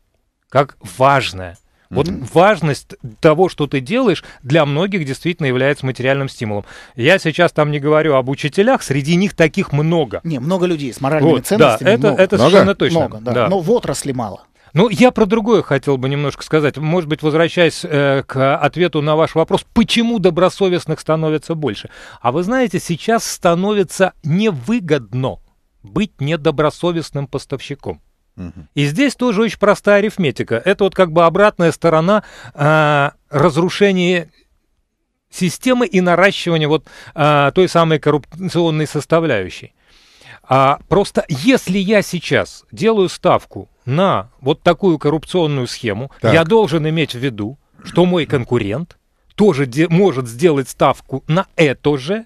как важная. Вот mm-hmm. важность того, что ты делаешь, для многих действительно является материальным стимулом. Я сейчас там не говорю об учителях, среди них таких много. Не, много людей с моральными вот, ценностями. Да, это, много. это много? совершенно точно. Много, да. да. Но в отрасли мало. Ну, я про другое хотел бы немножко сказать. Может быть, возвращаясь э, к ответу на ваш вопрос, почему добросовестных становится больше? А вы знаете, сейчас становится невыгодно быть недобросовестным поставщиком. И здесь тоже очень простая арифметика. Это вот как бы обратная сторона э, разрушения системы и наращивания вот э, той самой коррупционной составляющей. А просто если я сейчас делаю ставку на вот такую коррупционную схему, так. я должен иметь в виду, что мой конкурент тоже де- может сделать ставку на это же,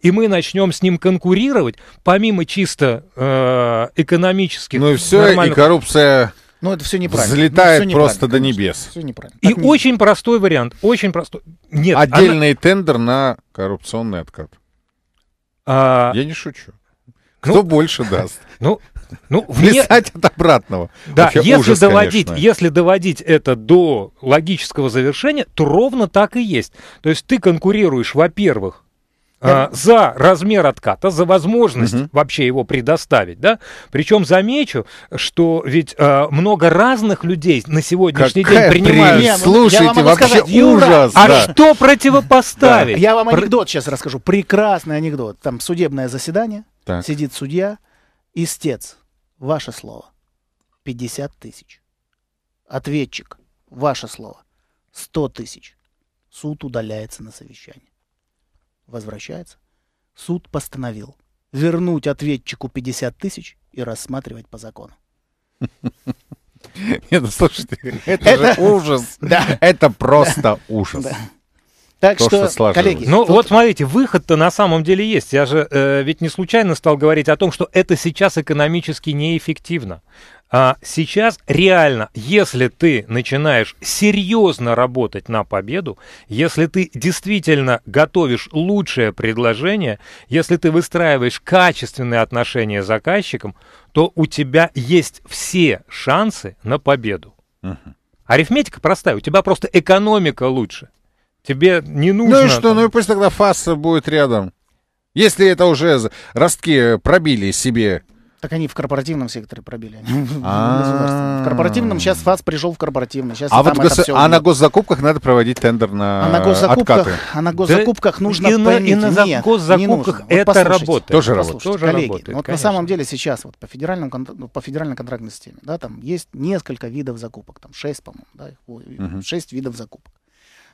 и мы начнем с ним конкурировать, помимо чисто э, экономических... Ну и все, нормальных... и коррупция... Ну, это все неправильно. Залетает ну, все просто до небес. Все неправильно. И не... очень простой вариант. Очень простой. Нет. Отдельный она... тендер на коррупционный откат. А... Я не шучу. Ну, Кто ну, больше даст? Ну, ну вне... плясать от обратного. Да, Вообще если ужас, доводить, если доводить это до логического завершения, то ровно так и есть. То есть ты конкурируешь, во-первых, да. за размер отката, за возможность угу. вообще его предоставить, да. Причем замечу, что ведь э, много разных людей на сегодняшний Какая день принимают. При... Ну, Слушайте, вообще сказать, Юра, ужас. А что противопоставить? Да. Я вам анекдот сейчас расскажу. Прекрасный анекдот. Там судебное заседание, так. сидит судья, истец. Ваше слово. 50 тысяч. Ответчик. Ваше слово. 100 тысяч. Суд удаляется на совещание возвращается. Суд постановил вернуть ответчику 50 тысяч и рассматривать по закону. Нет, ну, слушайте, это же ужас. Это просто ужас. Так то, что, что коллеги... Ну, тут... вот смотрите, выход-то на самом деле есть. Я же э, ведь не случайно стал говорить о том, что это сейчас экономически неэффективно. А сейчас реально, если ты начинаешь серьезно работать на победу, если ты действительно готовишь лучшее предложение, если ты выстраиваешь качественные отношения с заказчиком, то у тебя есть все шансы на победу. Угу. Арифметика простая, у тебя просто экономика лучше. Тебе не нужно... Ну и что, там... ну и пусть тогда фаса будет рядом. Если это уже ростки пробили себе так они в корпоративном секторе пробили. А а. В корпоративном сейчас ФАС пришел в корпоративный. Сейчас а, вот гос... а на госзакупках надо проводить тендер на а на госзакупках, откаты. А на госзакупках да нужно... И на, и на Нет, госзакупках не это вот работает. Тоже работает. Тоже коллеги, работает, вот на самом деле сейчас вот по, федеральному, ну, по федеральной контрактной системе, да, там есть несколько видов закупок, там шесть, по-моему, да, 6 угу. видов закупок.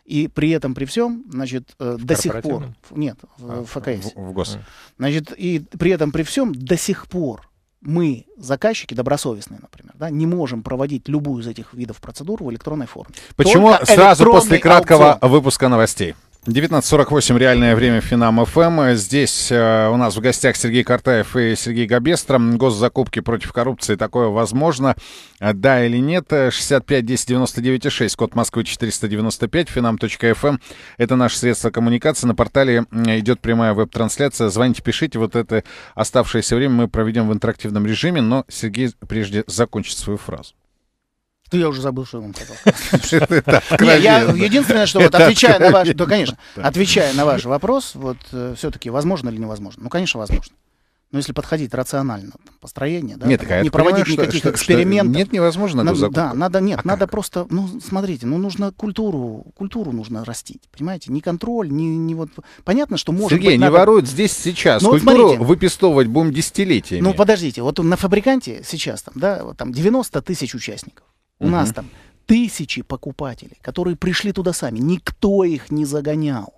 И при этом, при всем, значит, э, в до сих пор... Нет, в, а, ФКС. В, в гос. Значит, и при этом, при всем, до сих пор мы, заказчики добросовестные, например, да, не можем проводить любую из этих видов процедур в электронной форме. Почему Только сразу после краткого аукцион. выпуска новостей? 19.48 реальное время Финам ФМ. Эм. Здесь э, у нас в гостях Сергей Картаев и Сергей Габестро. Госзакупки против коррупции. Такое возможно. Э, да или нет? 65 10 99 6. Код Москвы 495. Финам.фм. Эм. Это наше средство коммуникации. На портале идет прямая веб-трансляция. Звоните, пишите. Вот это оставшееся время мы проведем в интерактивном режиме. Но Сергей прежде закончит свою фразу. Ну, я уже забыл, что я вам сказал. Единственное, что вот отвечая на ваш... Да, конечно. Отвечая на ваш вопрос, вот э, все-таки возможно или невозможно? Ну, конечно, возможно. Но если подходить рационально, там, построение, да, нет, там, не проводить понимаю, никаких что, экспериментов. Что, нет, невозможно надо, Да, надо, нет, а надо как? просто, ну, смотрите, ну, нужно культуру, культуру нужно растить, понимаете? Не контроль, не, не вот... Понятно, что может Сергей, быть... Сергей, не надо... воруют здесь сейчас, ну, культуру вот смотрите, выпестовывать будем десятилетиями. Ну, подождите, вот на фабриканте сейчас там, да, вот, там 90 тысяч участников. У нас там тысячи покупателей, которые пришли туда сами. Никто их не загонял.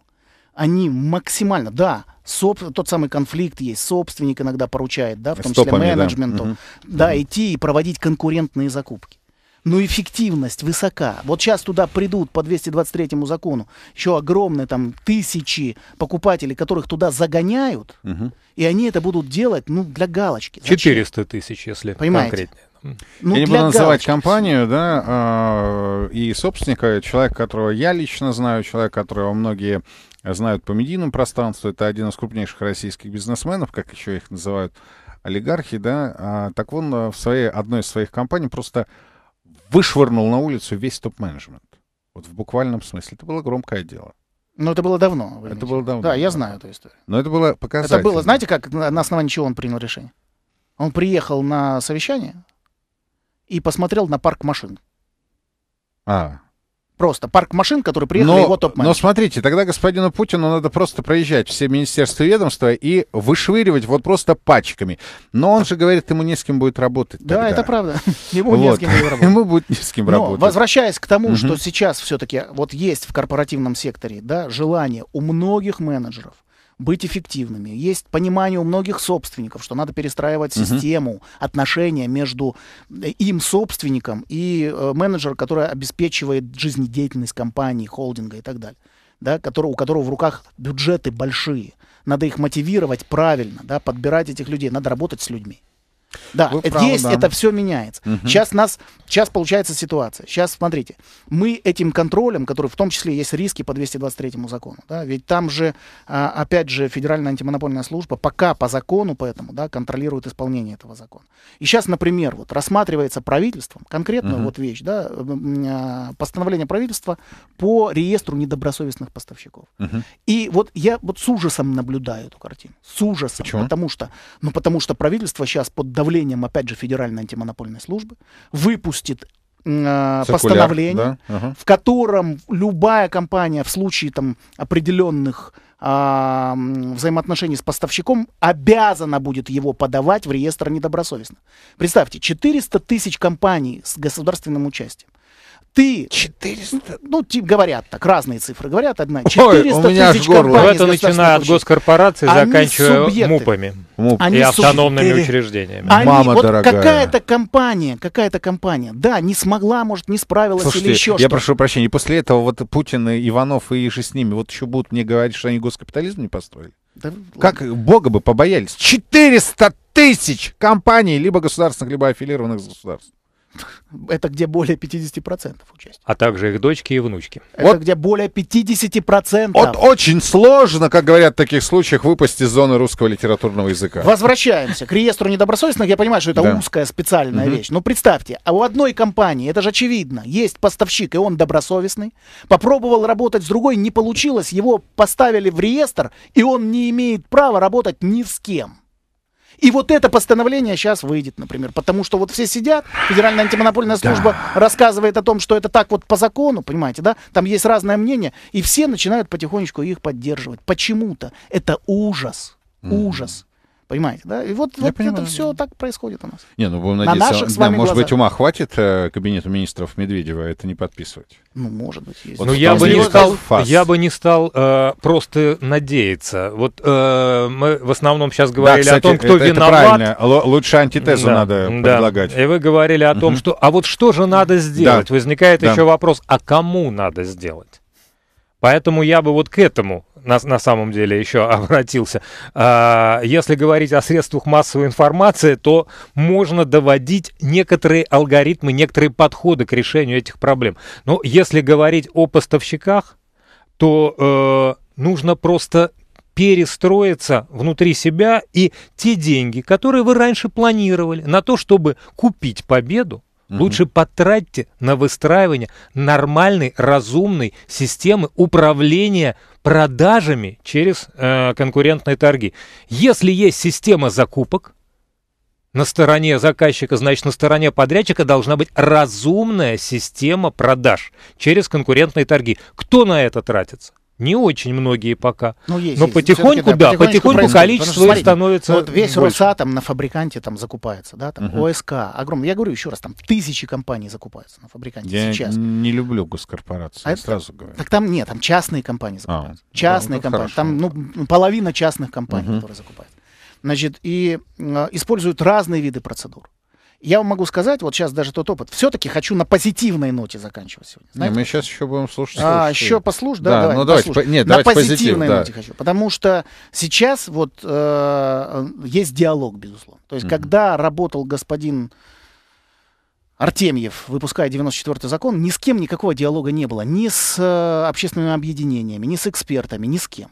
Они максимально, да, соб, тот самый конфликт есть, собственник иногда поручает, да, в том Стопами, числе менеджменту, да, угу. да угу. идти и проводить конкурентные закупки. Но эффективность высока. Вот сейчас туда придут по 223 закону еще огромные там тысячи покупателей, которых туда загоняют, угу. и они это будут делать ну, для галочки. Зачем? 400 тысяч, если Понимаете? конкретнее. Ну, ну, я не буду называть галочки. компанию, да, а, и собственника, человек, которого я лично знаю, человек, которого многие знают по медийному пространству, это один из крупнейших российских бизнесменов, как еще их называют олигархи, да, а, так он э, в своей, одной из своих компаний просто вышвырнул на улицу весь топ-менеджмент. Вот в буквальном смысле. Это было громкое дело. Но это было давно. Это было давно. Да, я знаю эту историю. Но это было показательно. Это было, знаете, как на основании чего он принял решение? Он приехал на совещание и посмотрел на парк машин. А, Просто парк машин, который приехал его топ -менеджер. Но смотрите, тогда господину Путину надо просто проезжать все министерства и ведомства и вышвыривать вот просто пачками. Но он же говорит, ему не с кем будет работать. Да, тогда. это правда. Ему вот. не с кем будет работать. Ему будет не с кем но, работать. Возвращаясь к тому, угу. что сейчас все-таки вот есть в корпоративном секторе да, желание у многих менеджеров быть эффективными. Есть понимание у многих собственников, что надо перестраивать uh-huh. систему, отношения между э, им, собственником, и э, менеджер, который обеспечивает жизнедеятельность компании, холдинга и так далее. Да, который, у которого в руках бюджеты большие. Надо их мотивировать правильно, да, подбирать этих людей. Надо работать с людьми. Да, Вы это правы, да. это все меняется. Угу. Сейчас нас, сейчас получается ситуация. Сейчас смотрите, мы этим контролем, который в том числе есть риски по 223 закону, да, ведь там же, а, опять же, Федеральная антимонопольная служба пока по закону поэтому, да, контролирует исполнение этого закона. И сейчас, например, вот рассматривается правительством конкретная угу. вот вещь, да, а, постановление правительства по реестру недобросовестных поставщиков. Угу. И вот я вот с ужасом наблюдаю эту картину, с ужасом, Почему? потому что, ну потому что правительство сейчас под давлением, опять же, Федеральной антимонопольной службы, выпустит э, постановление, да? uh-huh. в котором любая компания в случае там определенных а, взаимоотношений с поставщиком обязана будет его подавать в реестр недобросовестно. Представьте, 400 тысяч компаний с государственным участием ты 400, ну, типа говорят так, разные цифры говорят, одна 400 Ой, у меня тысяч горло. компаний. Это начиная от госкорпораций, они заканчивая субъекты. МУПами МУП. Они и автономными субъекты. учреждениями. Они, Мама вот дорогая. Какая-то компания, какая-то компания, да, не смогла, может, не справилась Слушайте, или еще я что я прошу прощения, после этого вот Путин и Иванов и Иши с ними вот еще будут мне говорить, что они госкапитализм не построили? Да, как ладно. бога бы побоялись? 400 тысяч компаний, либо государственных, либо аффилированных государств. Это где более 50% участия. А также их дочки и внучки. Это вот. где более 50%. Вот очень сложно, как говорят в таких случаях, выпасть из зоны русского литературного языка. Возвращаемся к реестру недобросовестных. Я понимаю, что это да. узкая специальная угу. вещь. Но представьте, а у одной компании, это же очевидно, есть поставщик, и он добросовестный. Попробовал работать с другой, не получилось. Его поставили в реестр, и он не имеет права работать ни с кем. И вот это постановление сейчас выйдет, например. Потому что вот все сидят, Федеральная антимонопольная служба да. рассказывает о том, что это так вот по закону, понимаете, да? Там есть разное мнение, и все начинают потихонечку их поддерживать. Почему-то это ужас. Mm. Ужас. Понимаете, да? И вот, вот это все так происходит у нас. Не, ну будем надеяться, На наших, да, может быть, ума хватит э, кабинету министров Медведева это не подписывать. Ну, может быть, есть. Вот ну, я бы, не стал, фас. я бы не стал э, просто надеяться. Вот э, мы в основном сейчас говорили да, кстати, о том, кто это, виноват. Это правильно. Лучше антитезу да, надо да. предлагать. И вы говорили о том, что а вот что же надо сделать? Да. Возникает да. еще вопрос, а кому надо сделать? Поэтому я бы вот к этому на, на самом деле еще обратился. А, если говорить о средствах массовой информации, то можно доводить некоторые алгоритмы, некоторые подходы к решению этих проблем. Но если говорить о поставщиках, то э, нужно просто перестроиться внутри себя и те деньги, которые вы раньше планировали на то, чтобы купить победу, Лучше потратьте на выстраивание нормальной, разумной системы управления продажами через э, конкурентные торги. Если есть система закупок, на стороне заказчика, значит, на стороне подрядчика должна быть разумная система продаж через конкурентные торги. Кто на это тратится? Не очень многие пока. Ну, есть, Но есть. потихоньку, да, потихоньку, потихоньку количество что, смотрите, становится Вот весь больше. Росатом на фабриканте там закупается, да, там угу. ОСК, огромный. Я говорю еще раз, там тысячи компаний закупаются на фабриканте Я сейчас. не люблю госкорпорации, а сразу это, говорю. Так там нет, там частные компании закупают. А, ну, частные да, ну, компании. Хорошо. Там ну, ну половина частных компаний, угу. которые закупают. Значит, и э, используют разные виды процедур я вам могу сказать, вот сейчас даже тот опыт, все-таки хочу на позитивной ноте заканчивать сегодня. Знаете, не, мы сейчас еще будем слушать. А, еще послушать, да, да давай, ну, давайте, по, нет, на давайте позитивной позитив, ноте да. хочу, потому что сейчас вот э, э есть диалог, безусловно. То есть, mm-hmm. когда работал господин Артемьев, выпуская 94-й закон, ни с кем никакого диалога не было. Ни с э, общественными объединениями, ни с экспертами, ни с кем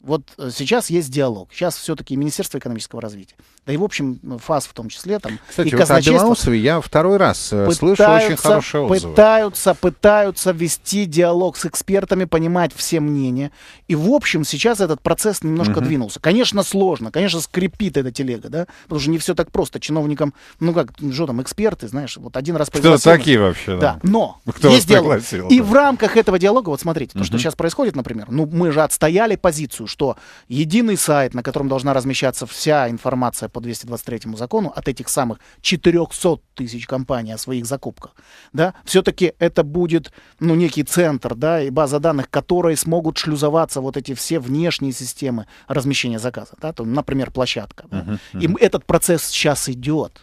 вот э, сейчас есть диалог. Сейчас все-таки Министерство экономического развития, да и в общем ФАС в том числе там. Кстати, и вот о Белоусове я второй раз э, слышу очень хорошие отзывы. Пытаются, пытаются вести диалог с экспертами, понимать все мнения. И в общем сейчас этот процесс немножко угу. двинулся. Конечно, сложно, конечно, скрипит эта телега, да, потому что не все так просто. Чиновникам, ну как, ну что там, эксперты, знаешь, вот один раз Кто такие вообще? Да, да. но ну, Кто есть диалог. И в рамках этого диалога, вот смотрите, то, угу. что сейчас происходит, например, ну мы же отстояли позицию, что единый сайт, на котором должна размещаться вся информация по 223 закону от этих самых 400 тысяч компаний о своих закупках, да, все-таки это будет, ну, некий центр, да, и база данных, которые смогут шлюзоваться вот эти все внешние системы размещения заказа, да, то, например, площадка. Да. Uh-huh, uh-huh. И этот процесс сейчас идет.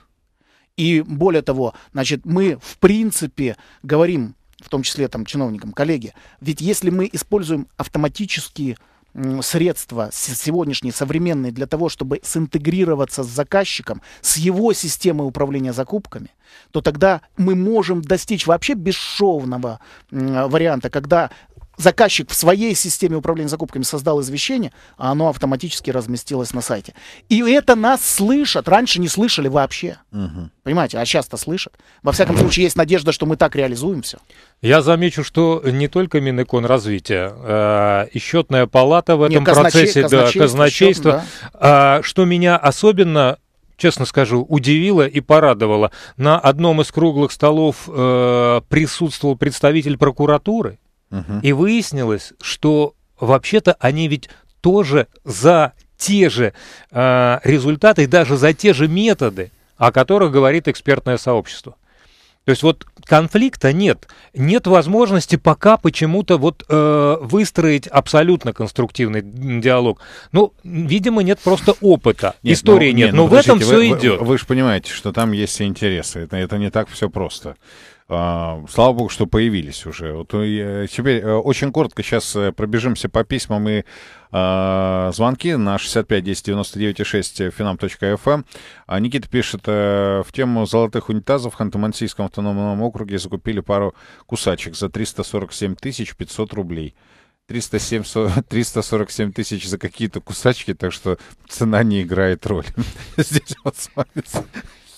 И более того, значит, мы в принципе говорим, в том числе там чиновникам, коллеги, ведь если мы используем автоматические средства сегодняшние, современные, для того, чтобы синтегрироваться с заказчиком, с его системой управления закупками, то тогда мы можем достичь вообще бесшовного варианта, когда заказчик в своей системе управления закупками создал извещение, а оно автоматически разместилось на сайте. И это нас слышат. Раньше не слышали вообще. Угу. Понимаете, а сейчас-то слышат. Во всяком случае, есть надежда, что мы так реализуем все. Я замечу, что не только Минэкономразвития, а, э, и счетная палата в этом Нет, казначей, процессе, казначейство, да, казначейство, счет, да. А, что меня особенно честно скажу, удивило и порадовало. На одном из круглых столов э, присутствовал представитель прокуратуры, Угу. И выяснилось, что вообще-то они ведь тоже за те же э, результаты даже за те же методы, о которых говорит экспертное сообщество. То есть вот конфликта нет, нет возможности пока почему-то вот э, выстроить абсолютно конструктивный диалог. Ну, видимо, нет просто опыта, нет, ну, истории ну, нет, нет, но ну, в этом все вы, идет. Вы, вы же понимаете, что там есть интересы, это, это не так все просто. А, слава богу, что появились уже. Вот э, теперь э, очень коротко сейчас э, пробежимся по письмам и а, звонки на 65 10 99 6 finam.fm. Никита пишет, в тему золотых унитазов в Ханты-Мансийском автономном округе закупили пару кусачек за 347 500 рублей. 307, 347 тысяч за какие-то кусачки, так что цена не играет роли. Здесь вот смотрится.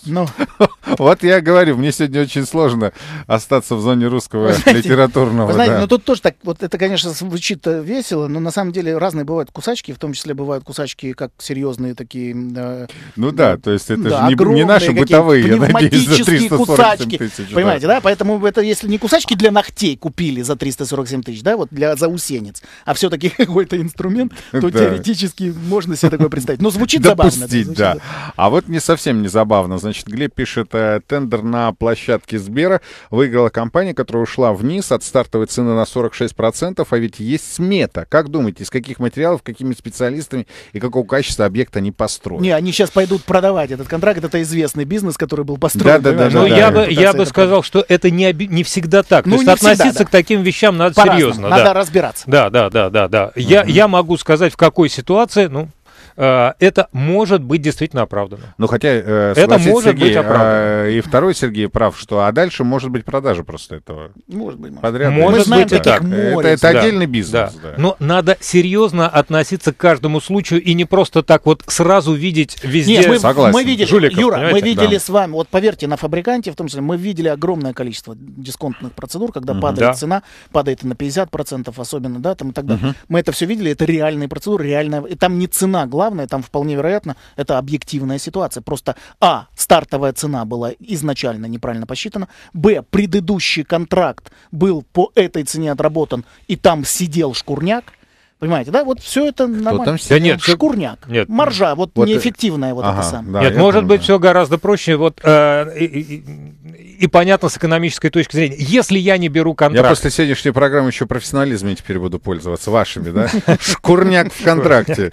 Ну. Вот я говорю, мне сегодня очень сложно остаться в зоне русского вы знаете, литературного. Вы знаете, да. ну тут тоже так, вот это, конечно, звучит э, весело, но на самом деле разные бывают кусачки, в том числе бывают кусачки как серьезные такие. Э, ну да, ну, то есть это да, же не, не наши бытовые, я надеюсь, за 347 кусачки, тысяч. Понимаете, да. да? Поэтому это если не кусачки для ногтей купили за 347 тысяч, да, вот для заусенец, а все-таки какой-то инструмент, то теоретически можно себе такое представить. Но звучит Допустить, забавно. да. Звучит... А вот не совсем не забавно, Значит, Глеб пишет, э, тендер на площадке Сбера выиграла компания, которая ушла вниз от стартовой цены на 46%, а ведь есть смета. Как думаете, из каких материалов, какими специалистами и какого качества объект они построят? Не, они сейчас пойдут продавать этот контракт, это известный бизнес, который был построен. Да, да, да. да, Но я, да. Бы, ну, я бы сказал, что это не, оби- не всегда так. Ну, То есть относиться всегда, да. к таким вещам надо По-разному. серьезно. Надо да. разбираться. Да, да, да, да, да. Я, я могу сказать, в какой ситуации, ну, Э, это может быть действительно оправдано. Ну, хотя, э, это может Сергей, быть оправдано. Э, и второй Сергей прав, что а дальше может быть продажа просто этого. Может быть. Подряд. Может Мы знаем, быть, так. Море. Это, это да. отдельный бизнес. Да. Да. Но надо серьезно относиться к каждому случаю и не просто так вот сразу видеть везде. Нет, мы, Согласен. мы видели, Жуликов, Юра, понимаете? мы видели да. с вами, вот поверьте, на фабриканте, в том числе, мы видели огромное количество дисконтных процедур, когда угу. падает да. цена, падает на 50%, особенно, да, там и так далее. Угу. Мы это все видели, это реальные процедуры, реальная, и там не цена главная, главное, там вполне вероятно, это объективная ситуация. Просто А, стартовая цена была изначально неправильно посчитана, Б, предыдущий контракт был по этой цене отработан, и там сидел шкурняк, Понимаете, да? Вот все это нормально. Там? Да нет, Шкурняк, нет, маржа, вот, вот неэффективная вот ага, это самое. Да, нет, может понимаю. быть, все гораздо проще. Вот э, и, и, и понятно с экономической точки зрения. Если я не беру контракт... Я после сегодняшней программы еще профессионализмом теперь буду пользоваться, вашими, да? Шкурняк в контракте.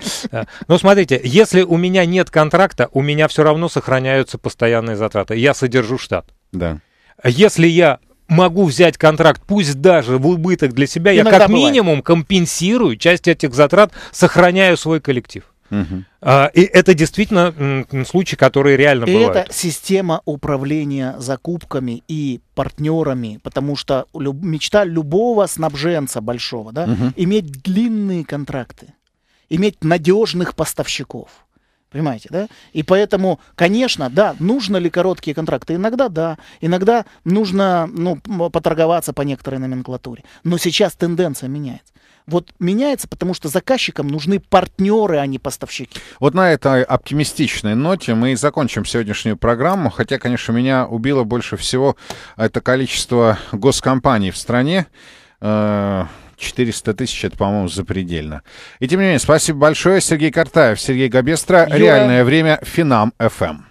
Ну, смотрите, если у меня нет контракта, у меня все равно сохраняются постоянные затраты. Я содержу штат. Да. Если я могу взять контракт, пусть даже в убыток для себя, Иногда я как бывает. минимум компенсирую часть этих затрат, сохраняю свой коллектив. Угу. А, и это действительно случаи, которые реально и бывают. Это система управления закупками и партнерами, потому что люб, мечта любого снабженца большого, да, угу. иметь длинные контракты, иметь надежных поставщиков. Понимаете, да? И поэтому, конечно, да, нужно ли короткие контракты? Иногда да, иногда нужно ну, поторговаться по некоторой номенклатуре. Но сейчас тенденция меняется. Вот меняется, потому что заказчикам нужны партнеры, а не поставщики. Вот на этой оптимистичной ноте мы и закончим сегодняшнюю программу. Хотя, конечно, меня убило больше всего это количество госкомпаний в стране э, 400 тысяч, это, по-моему, запредельно. И тем не менее, спасибо большое. Сергей Картаев, Сергей Габестра. Реальное время. Финам. ФМ.